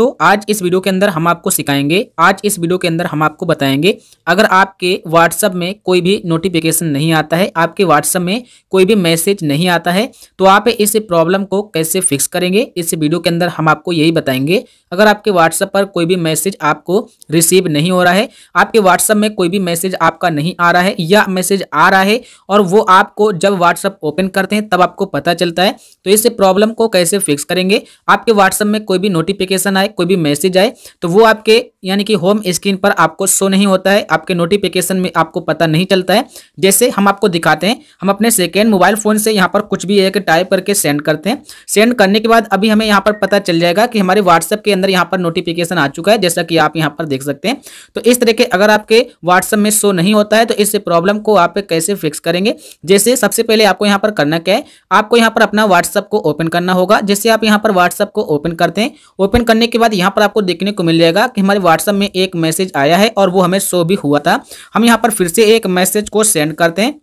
तो आज इस वीडियो के अंदर हम आपको सिखाएंगे आज इस वीडियो के अंदर हम आपको बताएंगे अगर आपके व्हाट्सएप में कोई भी नोटिफिकेशन नहीं आता है आपके व्हाट्सएप में कोई भी मैसेज नहीं आता है तो आप इस प्रॉब्लम को कैसे फिक्स करेंगे इस वीडियो के अंदर हम आपको यही बताएंगे अगर आपके व्हाट्सअप पर कोई भी मैसेज आपको रिसीव नहीं हो रहा है आपके व्हाट्सएप में कोई भी मैसेज आपका नहीं आ रहा है या मैसेज आ रहा है और वो आपको जब व्हाट्सएप ओपन करते हैं तब आपको पता चलता है तो इस प्रॉब्लम को कैसे फिक्स करेंगे आपके व्हाट्सएप में कोई भी नोटिफिकेशन आए कोई भी मैसेज आए तो वो आपके यानी कि होम स्क्रीन पर आपको शो नहीं होता है आपके नोटिफिकेशन में आपको पता नहीं चलता है जैसे हम आपको दिखाते हैं हम अपने सेकेंड मोबाइल फ़ोन से यहाँ पर कुछ भी एक टाइप करके सेंड करते हैं सेंड करने के बाद अभी हमें यहाँ पर पता चल जाएगा कि हमारे व्हाट्सएप के अंदर यहाँ पर नोटिफिकेशन आ चुका है जैसा कि आप यहाँ पर देख सकते हैं तो इस तरह के अगर आपके व्हाट्सएप में शो नहीं होता है तो इस प्रॉब्लम को आप कैसे फिक्स करेंगे जैसे सबसे पहले आपको यहाँ पर करना क्या है आपको यहाँ पर अपना व्हाट्सएप को ओपन करना होगा जैसे आप यहाँ पर व्हाट्सएप को ओपन करते हैं ओपन करने के बाद यहाँ पर आपको देखने को मिल जाएगा कि हमारे व्हाट्सएप में एक मैसेज आया है और वो हमें शो भी हुआ था हम यहाँ पर फिर से एक मैसेज को सेंड करते हैं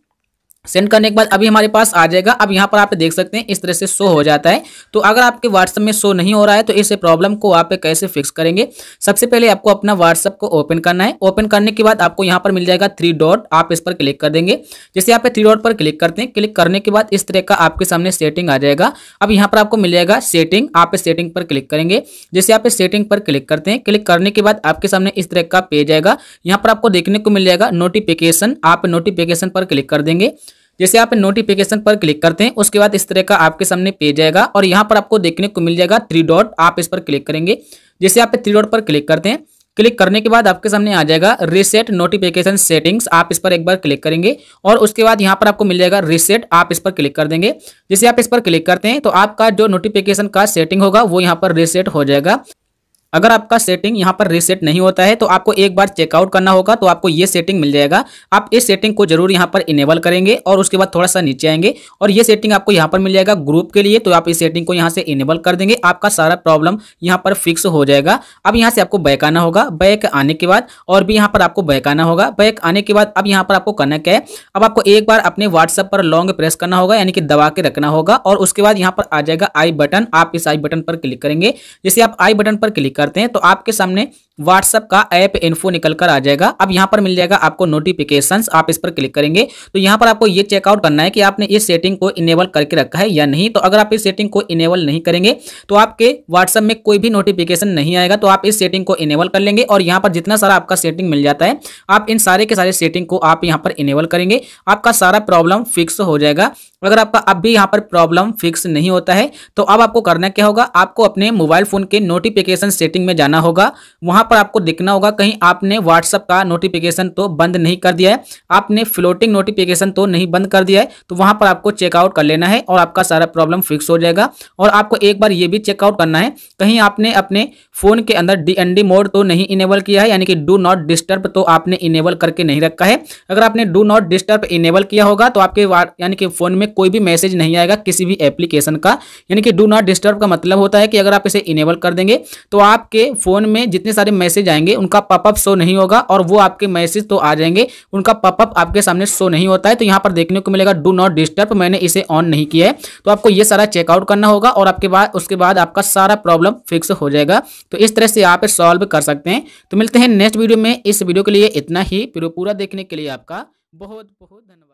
सेंड करने के बाद अभी हमारे पास आ जाएगा अब यहाँ पर आप देख सकते हैं इस तरह से शो हो जाता है तो अगर आपके व्हाट्सअप में शो नहीं हो रहा है तो इस प्रॉब्लम को आप कैसे फिक्स करेंगे सबसे पहले आपको अपना व्हाट्सअप को ओपन करना है ओपन करने के बाद आपको यहाँ पर मिल जाएगा थ्री डॉट आप इस पर क्लिक कर देंगे जैसे आप थ्री डॉट पर क्लिक करते हैं क्लिक करने के बाद इस तरह का आपके सामने सेटिंग आ जाएगा अब यहाँ पर आपको मिल जाएगा सेटिंग आप सेटिंग पर क्लिक करेंगे जैसे आप सेटिंग पर क्लिक करते हैं क्लिक करने के बाद आपके सामने इस तरह का पेज आएगा यहाँ पर आपको देखने को मिल जाएगा नोटिफिकेशन आप नोटिफिकेशन पर क्लिक कर देंगे जैसे आप नोटिफिकेशन पर क्लिक करते हैं उसके बाद इस तरह का आपके सामने पेज आएगा और यहाँ पर आपको देखने को मिल जाएगा थ्री डॉट आप इस पर क्लिक करेंगे जैसे आप थ्री डॉट पर क्लिक करते हैं क्लिक करने के बाद आपके सामने आ जाएगा रीसेट नोटिफिकेशन सेटिंग्स आप इस पर एक बार क्लिक करेंगे और उसके बाद यहाँ पर आपको मिल जाएगा रीसेट आप इस पर क्लिक कर देंगे जैसे आप इस पर क्लिक करते हैं तो आपका जो नोटिफिकेशन का सेटिंग होगा वो यहाँ पर रीसेट हो जाएगा अगर आपका सेटिंग यहाँ पर रीसेट नहीं होता है तो आपको एक बार चेकआउट करना होगा तो आपको ये सेटिंग मिल जाएगा आप इस सेटिंग को जरूर यहाँ पर इनेबल करेंगे और उसके बाद थोड़ा सा नीचे आएंगे और ये सेटिंग आपको यहाँ पर मिल जाएगा ग्रुप के लिए तो आप इस सेटिंग को यहाँ से इनेबल कर देंगे आपका सारा प्रॉब्लम यहाँ पर फिक्स हो जाएगा अब यहाँ से आपको बैक आना होगा बैक आने के बाद और भी यहाँ पर आपको बैक आना होगा बैक आने के बाद अब यहाँ पर आपको करना क्या है अब आपको एक बार अपने व्हाट्सअप पर लॉन्ग प्रेस करना होगा यानी कि दबा के रखना होगा और उसके बाद यहाँ पर आ जाएगा आई बटन आप इस आई बटन पर क्लिक करेंगे जैसे आप आई बटन पर क्लिक कर करते हैं तो आपके सामने व्हाट्सअप का ऐप इन्फो निकल कर आ जाएगा अब यहाँ पर मिल जाएगा आपको नोटिफिकेशन आप इस पर क्लिक करेंगे तो यहाँ पर आपको ये चेकआउट करना है कि आपने इस सेटिंग को इनेबल करके रखा है या नहीं तो अगर आप इस सेटिंग को इनेबल नहीं करेंगे तो आपके व्हाट्सएप में कोई भी नोटिफिकेशन नहीं आएगा तो आप इस सेटिंग को इनेबल कर लेंगे और यहाँ पर जितना सारा आपका सेटिंग मिल जाता है आप इन सारे के सारे सेटिंग को आप यहाँ पर इनेबल करेंगे आपका सारा प्रॉब्लम फिक्स हो जाएगा अगर आपका अब भी यहाँ पर प्रॉब्लम फिक्स नहीं होता है तो अब आपको करना क्या होगा आपको अपने मोबाइल फोन के नोटिफिकेशन सेटिंग में जाना होगा वहाँ पर आपको देखना होगा कहीं आपने व्हाट्सअप का नोटिफिकेशन तो बंद नहीं कर दिया है आपने फ्लोटिंग नोटिफिकेशन तो नहीं बंद कर दिया है तो वहां पर आपको चेकआउट कर लेना है और आपका सारा प्रॉब्लम फिक्स हो जाएगा और आपको एक बार ये भी चेकआउट करना है कहीं आपने अपने फोन के अंदर डी मोड तो नहीं इनेबल किया है यानी कि डू नॉट डिस्टर्ब तो आपने इनेबल करके नहीं रखा है अगर आपने डू नॉट डिस्टर्ब इनेबल किया होगा तो आपके यानी कि फोन में कोई भी मैसेज नहीं आएगा किसी भी एप्लीकेशन का यानी कि डू नॉट डिस्टर्ब का मतलब होता है कि अगर आप इसे इनेबल कर देंगे तो आपके फोन में जितने सारे मैसेज आएंगे उनका पॉपअप शो नहीं होगा और वो आपके मैसेज तो आ जाएंगे उनका पॉपअप आपके सामने शो नहीं होता है तो यहाँ पर देखने को मिलेगा डू नॉट डिस्टर्ब मैंने इसे ऑन नहीं किया है तो आपको ये सारा चेकआउट करना होगा और आपके बाद उसके बाद आपका सारा प्रॉब्लम फिक्स हो जाएगा तो इस तरह से आप सॉल्व कर सकते हैं तो मिलते हैं नेक्स्ट वीडियो में इस वीडियो के लिए इतना ही पूरा देखने के लिए आपका बहुत बहुत धन्यवाद